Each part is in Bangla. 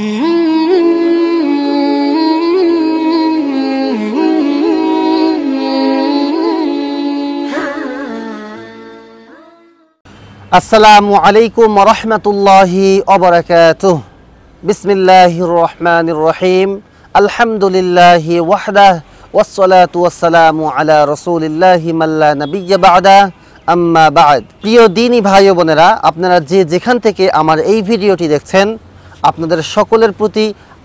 আসসালামু আলাইকুম রহমতুল্লাহি অবরাকাত বিসমিল্লাহির রহমানির রহিম আলহামদুলিল্লাহি ওয়াহদাহ ওয়াসসালাতু ওয়াসসালামু আলা রাসূলিল্লাহি মাল্লা নাবিয়্যা বা'দা আম্মা বা'দ প্রিয় দ্বীনি ভাই বোনেরা আপনারা যে যেখান থেকে আমার এই ভিডিওটি দেখছেন আপনাদের সকলের প্রতি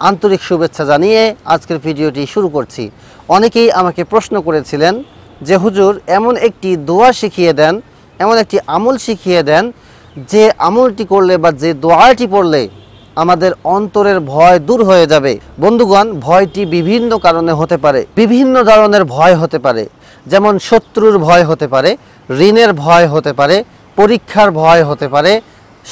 আন্তরিক শুভেচ্ছা জানিয়ে আজকের ভিডিওটি শুরু করছি অনেকেই আমাকে প্রশ্ন করেছিলেন যে হুজুর এমন একটি দোয়া শিখিয়ে দেন এমন একটি আমল শিখিয়ে দেন যে আমলটি করলে বা যে দোয়াটি পড়লে আমাদের অন্তরের ভয় দূর হয়ে যাবে বন্ধুগণ ভয়টি বিভিন্ন কারণে হতে পারে বিভিন্ন ধরনের ভয় হতে পারে যেমন শত্রুর ভয় হতে পারে ঋণের ভয় হতে পারে পরীক্ষার ভয় হতে পারে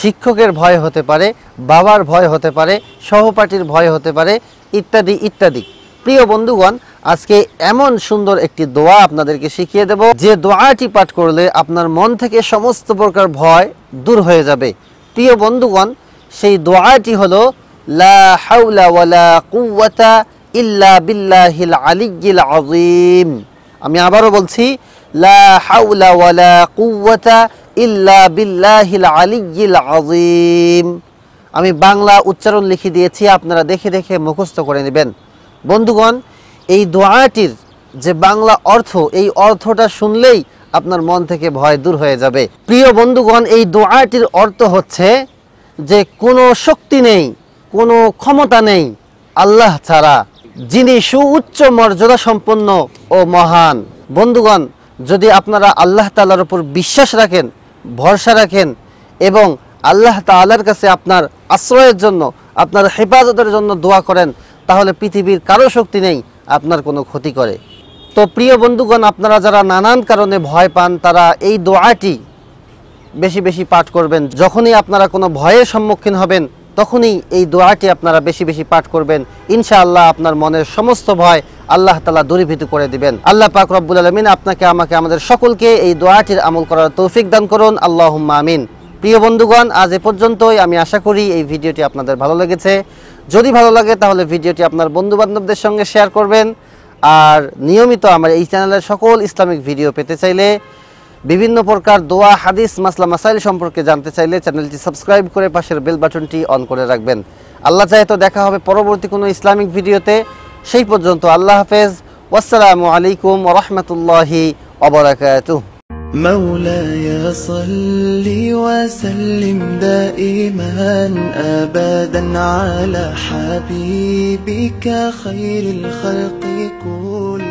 শিক্ষকের ভয় হতে পারে বাবার ভয় হতে পারে সহপাঠীর ভয় হতে পারে ইত্যাদি ইত্যাদি প্রিয় বন্ধুগণ আজকে এমন সুন্দর একটি দোয়া আপনাদেরকে শিখিয়ে দেব যে দোয়াটি পাঠ করলে আপনার মন থেকে সমস্ত প্রকার ভয় দূর হয়ে যাবে প্রিয় বন্ধুগণ সেই দোয়াটি হলো লা ইল্লা বিল্লাহিল আলিয়্যিল আযীম আমি আবারও বলছি লা হাউলা ওয়ালা ইল্লা বিল্লাহিল আলিয়িল আজিম আমি বাংলা উচ্চারণ লিখে দিয়েছি আপনারা দেখে দেখে মুখস্থ করে নেবেন বন্ধুগণ এই দোয়াটির যে বাংলা অর্থ এই অর্থটা শুনলেই আপনার মন থেকে ভয় দূর হয়ে যাবে প্রিয় বন্ধুগণ এই দোয়াটির অর্থ হচ্ছে যে কোনো শক্তি নেই কোনো ক্ষমতা নেই আল্লাহ ছাড়া যিনি সুউচ্চ মর্যাদা সম্পন্ন ও মহান বন্ধুগণ যদি আপনারা আল্লাহ তালার উপর বিশ্বাস রাখেন ভরসা রাখেন এবং আল্লাহ তালার কাছে আপনার আশ্রয়ের জন্য আপনার হেফাজতের জন্য দোয়া করেন তাহলে পৃথিবীর কারো শক্তি নেই আপনার কোনো ক্ষতি করে তো প্রিয় বন্ধুগণ আপনারা যারা নানান কারণে ভয় পান তারা এই দোয়াটি বেশি বেশি পাঠ করবেন যখনই আপনারা কোনো ভয়ের সম্মুখীন হবেন তখনই এই দোয়াটি আপনারা বেশি বেশি পাঠ করবেন ইনশাআল্লাহ আপনার মনের সমস্ত ভয় আল্লাহ তালা দূরীভূত করে দিবেন আল্লাহ পাক রব্বুল আলমিন আপনাকে আমাকে আমাদের সকলকে এই দোয়াটির আমল করার তৌফিক দান করুন আল্লাহ আমিন প্রিয় বন্ধুগণ আজ এ পর্যন্তই আমি আশা করি এই ভিডিওটি আপনাদের ভালো লেগেছে যদি ভালো লাগে তাহলে ভিডিওটি আপনার বন্ধুবান্ধবদের সঙ্গে শেয়ার করবেন আর নিয়মিত আমার এই চ্যানেলের সকল ইসলামিক ভিডিও পেতে চাইলে বিভিন্ন প্রকার দোয়া হাদিস মাসলা মাসাইল সম্পর্কে জানতে চাইলে চ্যানেলটি সাবস্ক্রাইব করে পাশের বেল বাটনটি অন করে রাখবেন আল্লাহ চাই তো দেখা হবে পরবর্তী কোনো ইসলামিক ভিডিওতে সেই পর্যন্ত আল্লাহ হাফেজ والسلام عليكم ورحمة الله وبركاته مولاي صل وسلم دائما ابدا على حبيبك خير الخلق كلهم